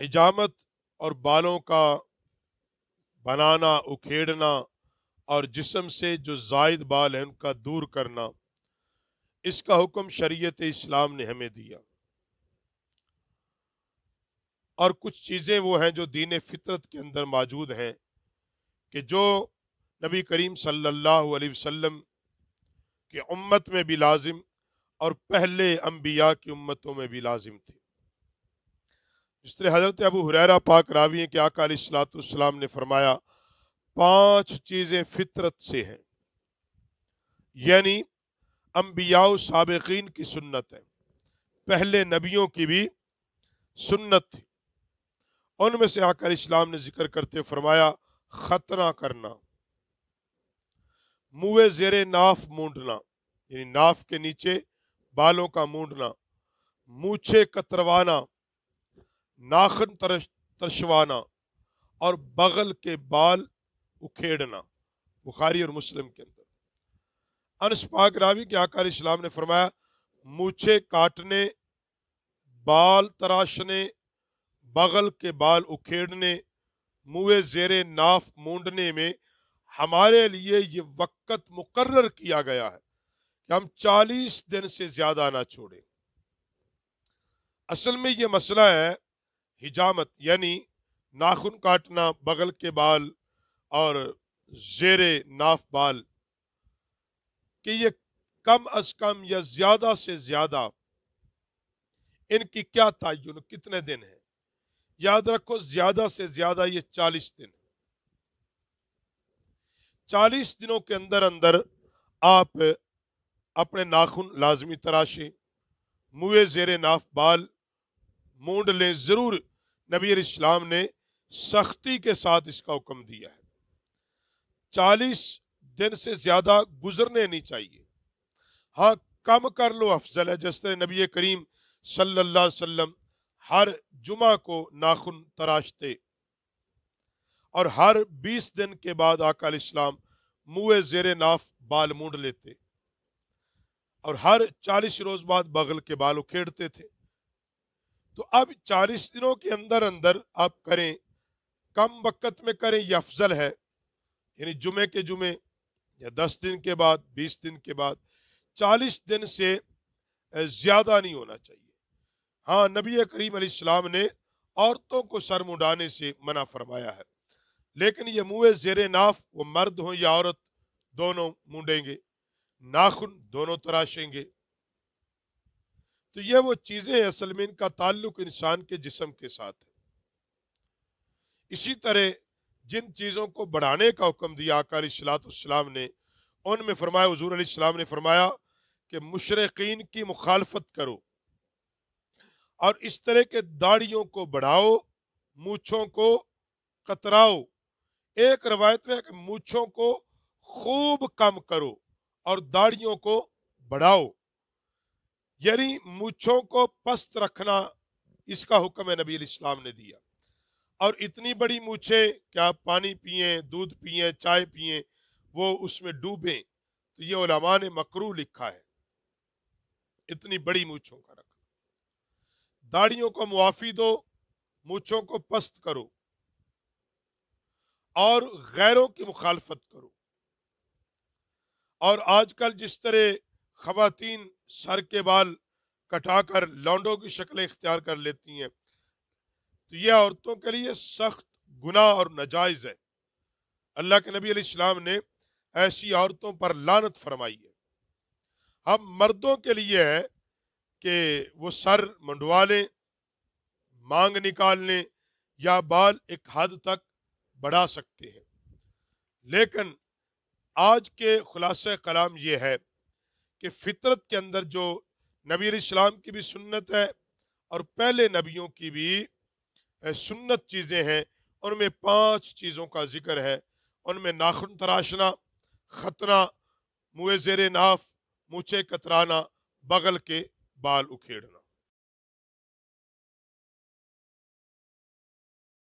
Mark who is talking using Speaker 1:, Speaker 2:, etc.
Speaker 1: हिजामत और बालों का बनाना उखेड़ना और जिसम से जो जायद बाल हैं उनका दूर करना इसका हुक्म शरीयत इस्लाम ने हमें दिया और कुछ चीज़ें वो हैं जो दीन फितरत के अंदर मौजूद हैं कि जो नबी करीम सल्लल्लाहु अलैहि वसल्लम की उम्मत में भी लाजिम और पहले अम्बिया की उम्मतों में भी लाजिम थी जिस तरह हज़रत अबू हुररा पाक रावी के आकाल सलातम ने फरमाया पांच चीज़ें फितरत से हैं यानी अम्बिया सबकिन की सुन्नत है पहले नबियों की भी सुन्नत थी उनमें से आकर इस्लाम ने जिक्र करते फरमाया खतना करना मुँह जेरे नाफ मूंडना यानी नाफ के नीचे बालों का मूंडना मूछे कतरवाना नाखन तरश तरशवाना और बगल के बाल उखेड़ना बुखारी और मुस्लिम के अंदर अनस रावी के आकार इस्लाम ने फरमाया मूछे काटने बाल तराशने बगल के बाल उखेड़ने मुए जेरे नाफ मूडने में हमारे लिए ये वक्त मुकर्र किया गया है कि हम चालीस दिन से ज्यादा ना छोड़ें असल में ये मसला है हिजामत यानी नाखून काटना बगल के बाल और जेर नाफ बाल कि ये कम अज कम या ज्यादा से ज्यादा इनकी क्या तयन कितने दिन है याद रखो ज्यादा से ज्यादा ये चालीस दिन चालीस दिनों के अंदर अंदर आप अपने नाखून लाजमी तराशें मुए जेर नाफ बाल मूड लें ज़रूर नबी इस्लाम ने सख्ती के साथ इसका हुक्म दिया है चालीस दिन से ज्यादा गुजरने नहीं चाहिए हाँ कम कर लो अफजल है जिस तरह नबी करीम सल्लल्लाहु हर जुमा को नाखून तराशते और हर बीस दिन के बाद आकाल इस्लाम मुँह जेर नाफ बाल मूड लेते और हर चालीस रोज बाद बगल के बाल उखेड़ते थे तो अब चालीस दिनों के अंदर अंदर आप करें कम वक्त में करें यह अफजल है यानी जुमे के जुमे या दस दिन के बाद बीस दिन के बाद चालीस दिन से ज़्यादा नहीं होना चाहिए हाँ नबी करीम अलीस्म ने औरतों को शर्म उड़ाने से मना फरमाया है लेकिन ये मुँह जेर नाफ वो मर्द हों या औरत दोनों मुंडेंगे नाखुन दोनों तराशेंगे तो ये वो चीज़ें हैं असल में इनका ताल्लुक इंसान के जिसम के साथ है इसी तरह जिन चीज़ों को बढ़ाने का हुक्म दिया आकार ने उनमें फरमाया हजूर अलीम ने फरमाया कि मुशरकिन की मुखालफत करो और इस तरह के दाढ़ियों को बढ़ाओ मूछों को कतराओ एक रवायत में कि मूछों को खूब कम करो और दाढ़ियों को बढ़ाओ यानी मूछों को पस्त रखना इसका हुक्म है नबी इस्लाम ने दिया और इतनी बड़ी मूछे क्या आप पानी पिए दूध पिए चाय पिए वो उसमें डूबे तो ये ओलामा ने मकरू लिखा है इतनी बड़ी मूछों का रखना दाढ़ियों को मुआफ़ी दो मूछों को पस्त करो और गैरों की मुखालफत करो और आजकल जिस तरह खातन सर के बाल कटाकर लौंडों की शक्लें इख्तियार कर लेती हैं तो यह औरतों के लिए सख्त गुना और नजायज है अल्लाह के नबी अलैहिस्सलाम ने ऐसी औरतों पर लानत फरमाई है हम मर्दों के लिए है कि वो सर मंडवा लें मांग निकाल लें या बाल एक हद तक बढ़ा सकते हैं लेकिन आज के खुलासे कलाम ये है कि फितरत के अंदर जो नबी इस्लाम की भी सुन्नत है और पहले नबियों की भी सुन्नत चीज़ें हैं उनमें पांच चीज़ों का जिक्र है उनमें नाखून तराशना खतना मुँह जेर नाफ मूछे कतराना बगल के बाल उखेड़ना